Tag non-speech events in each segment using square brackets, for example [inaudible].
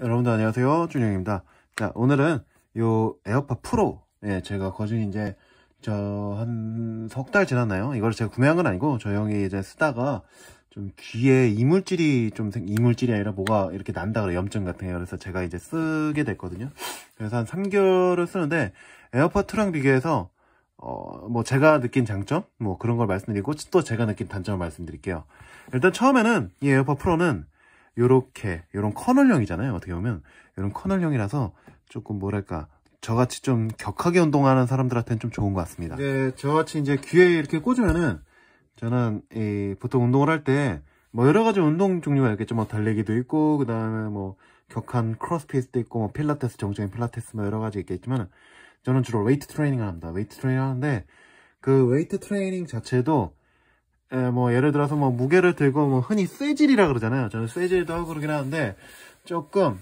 여러분들 안녕하세요 준영입니다 자 오늘은 요 에어팟 프로 예 제가 거진 이제 저 한 석 달 지났나요 이걸 제가 구매한 건 아니고 저 형이 이제 쓰다가 좀 귀에 이물질이 좀 이물질이 아니라 뭐가 이렇게 난다 그래 염증 같은 게 그래서 제가 이제 쓰게 됐거든요 그래서 한 3개월을 쓰는데 에어팟 2랑 비교해서 어뭐 제가 느낀 장점 뭐 그런 걸 말씀드리고 또 제가 느낀 단점을 말씀드릴게요 일단 처음에는 이 에어팟 프로는 요렇게 요런 커널형이잖아요 어떻게 보면 요런 커널형이라서 조금 뭐랄까 저같이 좀 격하게 운동하는 사람들한테는 좀 좋은 것 같습니다 네 저같이 이제 귀에 이렇게 꽂으면은 저는 이 보통 운동을 할 때 뭐 여러 가지 운동 종류가 있겠죠 뭐 달리기도 있고 그 다음에 뭐 격한 크로스핏도 있고 뭐 필라테스 정적인 필라테스 뭐 여러 가지 있겠지만 저는 주로 웨이트 트레이닝을 합니다 웨이트 트레이닝 하는데 그 웨이트 트레이닝 자체도 예, 뭐 예를 들어서 뭐 무게를 들고 뭐 흔히 쇠질이라 그러잖아요. 저는 쇠질도 하고 그러긴 하는데 조금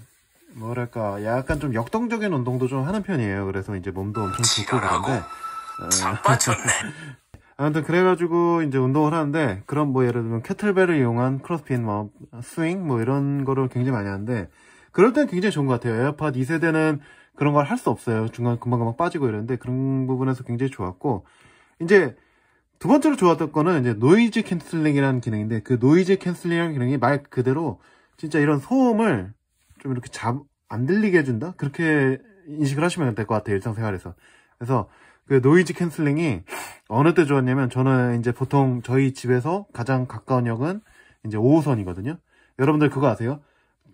뭐랄까 약간 좀 역동적인 운동도 좀 하는 편이에요. 그래서 이제 몸도 엄청 좋고 그런데 예. 빠졌네 [laughs] 아무튼 그래가지고 이제 운동을 하는데 그런 뭐 예를 들면 캐틀벨을 이용한 크로스핏 뭐 스윙 뭐 이런 거를 굉장히 많이 하는데 그럴 땐 굉장히 좋은 것 같아요. 에어팟 2세대는 그런 걸 할 수 없어요. 중간 금방금방 빠지고 이러는데 그런 부분에서 굉장히 좋았고 이제 두 번째로 좋았던 거는 이제 노이즈 캔슬링이라는 기능인데 그 노이즈 캔슬링이라는 기능이 말 그대로 진짜 이런 소음을 좀 이렇게 잡, 안 들리게 해준다? 그렇게 인식을 하시면 될 것 같아요. 일상생활에서. 그래서 그 노이즈 캔슬링이 어느 때 좋았냐면 저는 이제 보통 저희 집에서 가장 가까운 역은 이제 5호선이거든요. 여러분들 그거 아세요?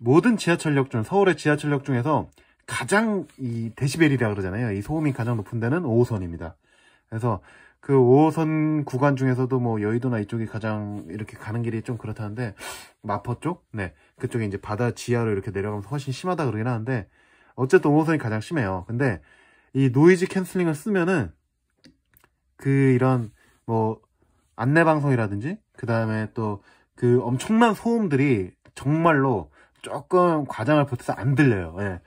모든 지하철역 중, 서울의 지하철역 중에서 가장 이 데시벨이라 그러잖아요. 이 소음이 가장 높은 데는 5호선입니다. 그래서 그 5호선 구간 중에서도 뭐 여의도나 이쪽이 가장 이렇게 가는 길이 좀 그렇다는데 마포 쪽? 네 그쪽에 이제 바다 지하로 이렇게 내려가면서 훨씬 심하다 그러긴 하는데 어쨌든 5호선이 가장 심해요 근데 이 노이즈 캔슬링을 쓰면은 그 이런 뭐 안내방송이라든지 그 다음에 또 그 엄청난 소음들이 정말로 조금 과장을 보태서 안 들려요 예.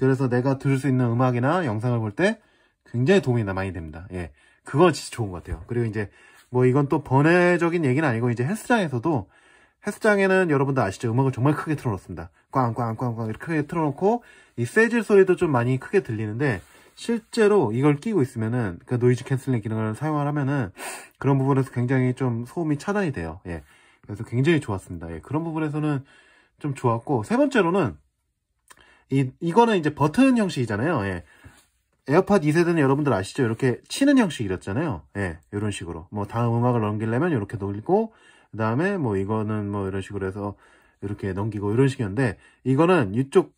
그래서 내가 들을 수 있는 음악이나 영상을 볼 때 굉장히 도움이 많이 됩니다 예. 그거 진짜 좋은 것 같아요. 그리고 이제 뭐 이건 또 번외적인 얘기는 아니고 이제 헬스장에서도 헬스장에는 여러분들 아시죠? 음악을 정말 크게 틀어놓습니다. 꽝꽝꽝꽝 이렇게 크게 틀어놓고 이 세질 소리도 좀 많이 크게 들리는데 실제로 이걸 끼고 있으면은 그 노이즈 캔슬링 기능을 사용하면은 을 그런 부분에서 굉장히 좀 소음이 차단이 돼요. 예. 그래서 굉장히 좋았습니다. 예. 그런 부분에서는 좀 좋았고 세 번째로는 이 이거는 이제 버튼 형식이잖아요. 예. 에어팟 2세대는 여러분들 아시죠? 이렇게 치는 형식이었잖아요. 예, 이런 식으로. 뭐 다음 음악을 넘기려면 이렇게 넘기고 그 다음에 뭐 이거는 뭐 이런 식으로 해서 이렇게 넘기고 이런 식이었는데 이거는 이쪽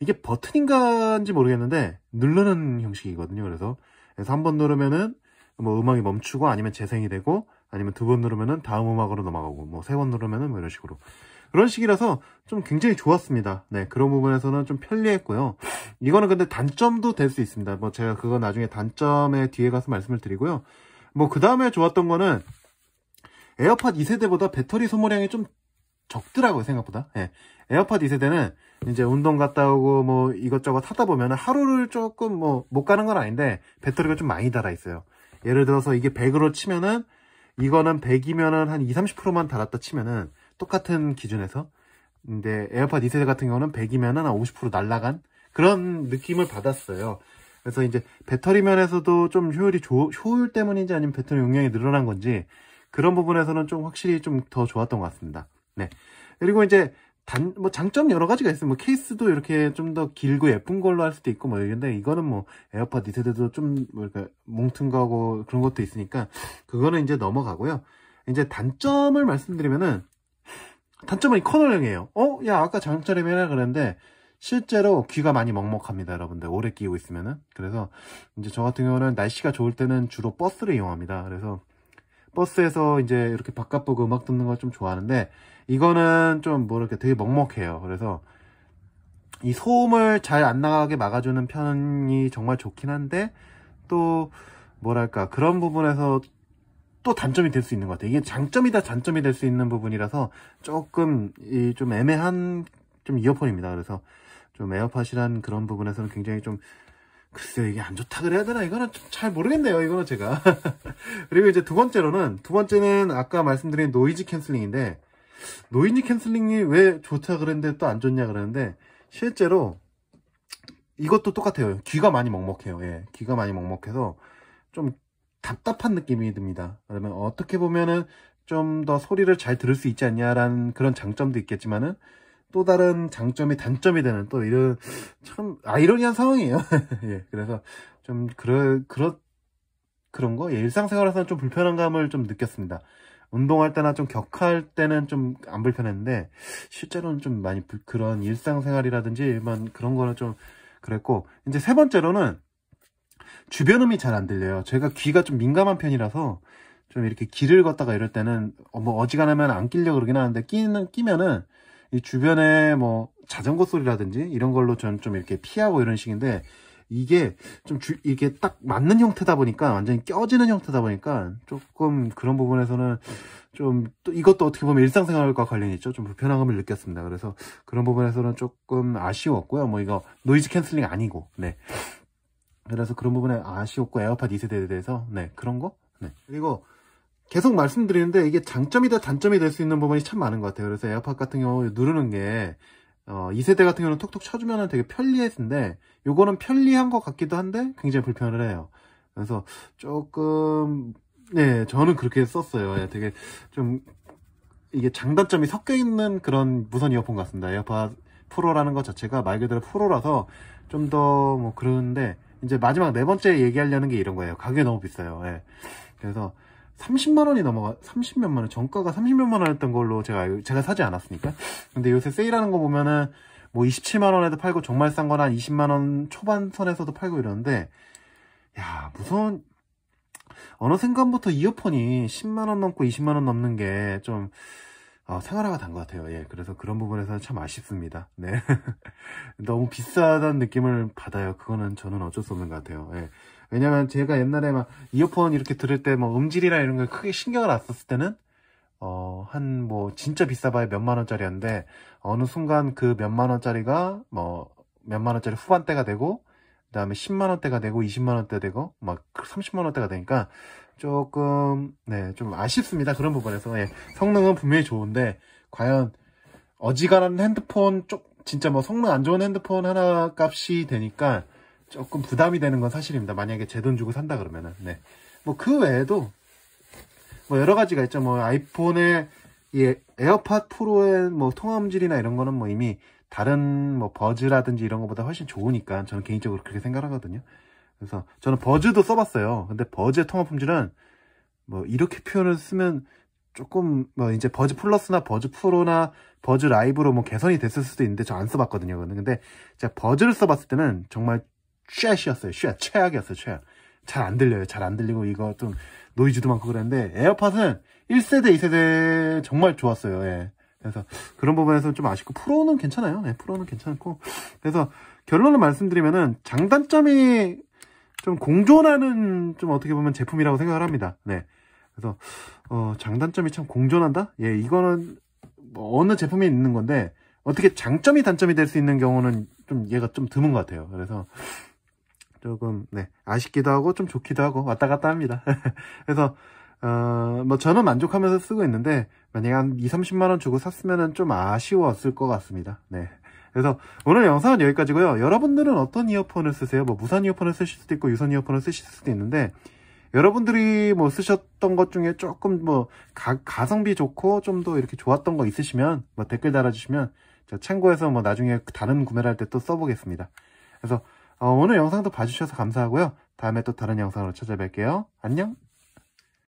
이게 버튼인가인지 모르겠는데 누르는 형식이거든요. 그래서 그래서 한 번 누르면은 뭐 음악이 멈추고 아니면 재생이 되고 아니면 두 번 누르면은 다음 음악으로 넘어가고 뭐 세 번 누르면은 뭐 이런 식으로 그런 식이라서 좀 굉장히 좋았습니다 네 그런 부분에서는 좀 편리했고요 이거는 근데 단점도 될 수 있습니다 뭐 제가 그거 나중에 단점에 뒤에 가서 말씀을 드리고요 뭐 그 다음에 좋았던 거는 에어팟 2세대보다 배터리 소모량이 좀 적더라고요 생각보다 네. 에어팟 2세대는 이제 운동 갔다 오고 뭐 이것저것 하다 보면 하루를 조금 뭐 못 가는 건 아닌데 배터리가 좀 많이 달아 있어요 예를 들어서 이게 100으로 치면은 이거는 100이면은 한 20, 30%만 달았다 치면은 똑같은 기준에서 근데 에어팟 2세대 같은 경우는 100이면은 한 50% 날라간 그런 느낌을 받았어요. 그래서 이제 배터리 면에서도 좀 효율이 조, 효율 때문인지 아니면 배터리 용량이 늘어난 건지 그런 부분에서는 좀 확실히 좀 더 좋았던 것 같습니다. 네. 그리고 이제 단, 뭐 장점 여러 가지가 있어요. 뭐 케이스도 이렇게 좀 더 길고 예쁜 걸로 할 수도 있고 뭐이런데 이거는 뭐 에어팟 니트들도 좀 뭐랄까 뭉퉁가고 그런 것도 있으니까 그거는 이제 넘어가고요. 이제 단점을 말씀드리면은 단점은 이 커널형이에요. 어? 야 아까 장점이라 그랬는데 실제로 귀가 많이 먹먹합니다 여러분들 오래 끼고 있으면은 그래서 이제 저 같은 경우는 날씨가 좋을 때는 주로 버스를 이용합니다 그래서 버스에서 이제 이렇게 바깥 보고 음악 듣는 걸 좀 좋아하는데 이거는 좀 뭐 이렇게 되게 먹먹해요 그래서 이 소음을 잘 안 나가게 막아주는 편이 정말 좋긴 한데 또 뭐랄까 그런 부분에서 또 단점이 될 수 있는 것 같아요 이게 장점이다 단점이 될 수 있는 부분이라서 조금 이 좀 애매한 좀 이어폰입니다 그래서 좀 에어팟이란 그런 부분에서는 굉장히 좀 글쎄 이게 안 좋다 그래야 되나 이거는 잘 모르겠네요 이거는 제가 [laughs] 그리고 이제 두 번째로는 두 번째는 아까 말씀드린 노이즈 캔슬링인데 노이즈 캔슬링이 왜 좋다 그랬는데 또 안 좋냐 그러는데 실제로 이것도 똑같아요 귀가 많이 먹먹해요 예, 귀가 많이 먹먹해서 좀 답답한 느낌이 듭니다 그러면 어떻게 보면은 좀 더 소리를 잘 들을 수 있지 않냐라는 그런 장점도 있겠지만은 또 다른 장점이 단점이 되는 또 이런 참 아이러니한 상황이에요. [laughs] 예, 그래서 좀그런 그런 그런 거 예, 일상생활에서는 좀 불편한 감을 좀 느꼈습니다. 운동할 때나 좀 격할 때는 좀 안 불편했는데 실제로는 좀 많이 불, 그런 일상생활이라든지 일반 그런 거는 좀 그랬고 이제 세 번째로는 주변음이 잘 안 들려요. 제가 귀가 좀 민감한 편이라서 좀 이렇게 길을 걷다가 이럴 때는 어, 뭐 어지간하면 안 끼려 그러긴 하는데 끼는 끼면은 이 주변에 뭐 자전거 소리라든지 이런 걸로 저는 좀 이렇게 피하고 이런 식인데 이게 좀 주, 이게 딱 맞는 형태다 보니까 완전히 껴지는 형태다 보니까 조금 그런 부분에서는 좀 또 이것도 어떻게 보면 일상생활과 관련이 있죠 좀 불편함을 느꼈습니다 그래서 그런 부분에서는 조금 아쉬웠고요 뭐 이거 노이즈 캔슬링 아니고 네 그래서 그런 부분에 아쉬웠고 에어팟 2세대에 대해서 네 그런 거네 그리고 계속 말씀드리는데 이게 장점이다 단점이 될 수 있는 부분이 참 많은 것 같아요. 그래서 에어팟 같은 경우 누르는 게 어, 2세대 같은 경우는 톡톡 쳐주면 되게 편리했는데 요거는 편리한 것 같기도 한데 굉장히 불편을 해요. 그래서 조금 네 저는 그렇게 썼어요. 예, 되게 좀 이게 장단점이 섞여 있는 그런 무선 이어폰 같습니다. 에어팟 프로라는 것 자체가 말 그대로 프로라서 좀 더 뭐그는데 이제 마지막 네 번째 얘기하려는 게 이런 거예요. 가격이 너무 비싸요. 예. 그래서 30만 원이 넘어가 30몇만 원 정가가 30몇만 원했던 걸로 제가 제가 사지 않았으니까 근데 요새 세일하는 거 보면은 뭐 27만 원에도 팔고 정말 싼건한 20만 원 초반 선에서도 팔고 이러는데 야 무슨 어느 순간부터 이어폰이 10만 원 넘고 20만 원 넘는 게좀 아, 생활화가 된것 같아요. 예, 그래서 그런 부분에서 는참 아쉽습니다. 네. [laughs] 너무 비싸다는 느낌을 받아요. 그거는 저는 어쩔 수 없는 것 같아요. 예. 왜냐면 제가 옛날에 막 이어폰 이렇게 들을 때 뭐 음질이나 이런 걸 크게 신경을 안 썼을 때는 어, 한 뭐 진짜 비싸봐야 몇만 원짜리였는데 어느 순간 그 몇만 원짜리가 뭐 몇만 원짜리 후반대가 되고 그다음에 10만 원대가 되고 20만 원대 되고 막 30만 원대가 되니까 조금 네좀 아쉽습니다 그런 부분에서 예, 성능은 분명히 좋은데 과연 어지간한 핸드폰 쪽 진짜 뭐 성능 안 좋은 핸드폰 하나 값이 되니까 조금 부담이 되는 건 사실입니다 만약에 제 돈 주고 산다 그러면은 네뭐 그 외에도 뭐 여러 가지가 있죠 뭐 아이폰의 예, 에어팟 프로의 뭐 통화음질이나 이런 거는 뭐 이미 다른 뭐 버즈라든지 이런 것보다 훨씬 좋으니까 저는 개인적으로 그렇게 생각하거든요 그래서 저는 버즈도 써봤어요. 근데 버즈의 통화 품질은 뭐 이렇게 표현을 쓰면 조금 뭐 이제 버즈 플러스나 버즈 프로나 버즈 라이브로 뭐 개선이 됐을 수도 있는데 저 안 써봤거든요. 근데 제가 버즈를 써봤을 때는 정말 쉣이었어요. 쉣 최악이었어요. 최악. 잘 안 들려요. 잘 안 들리고 이거 좀 노이즈도 많고 그랬는데 에어팟은 1세대, 2세대 정말 좋았어요. 예. 그래서 그런 부분에서 는좀 아쉽고 프로는 괜찮아요. 예, 프로는 괜찮고 그래서 결론을 말씀드리면은 장단점이 좀 공존하는 좀 어떻게 보면 제품이라고 생각을 합니다. 네. 그래서 어, 장단점이 참 공존한다? 예, 이거는 뭐 어느 제품이 있는 건데 어떻게 장점이 단점이 될 수 있는 경우는 좀 얘가 좀 드문 것 같아요. 그래서 조금 네, 아쉽기도 하고 좀 좋기도 하고 왔다 갔다 합니다. [laughs] 그래서 어, 뭐 저는 만족하면서 쓰고 있는데 만약에 한 2, 30만 원 주고 샀으면은 좀 아쉬웠을 것 같습니다. 네. 그래서 오늘 영상은 여기까지고요. 여러분들은 어떤 이어폰을 쓰세요? 뭐 무선 이어폰을 쓰실 수도 있고 유선 이어폰을 쓰실 수도 있는데 여러분들이 뭐 쓰셨던 것 중에 조금 뭐 가, 성비 좋고 좀 더 이렇게 좋았던 거 있으시면 뭐 댓글 달아주시면 저 참고해서 뭐 나중에 다른 구매를 할 때 또 써보겠습니다. 그래서 어, 오늘 영상도 봐주셔서 감사하고요. 다음에 또 다른 영상으로 찾아뵐게요. 안녕!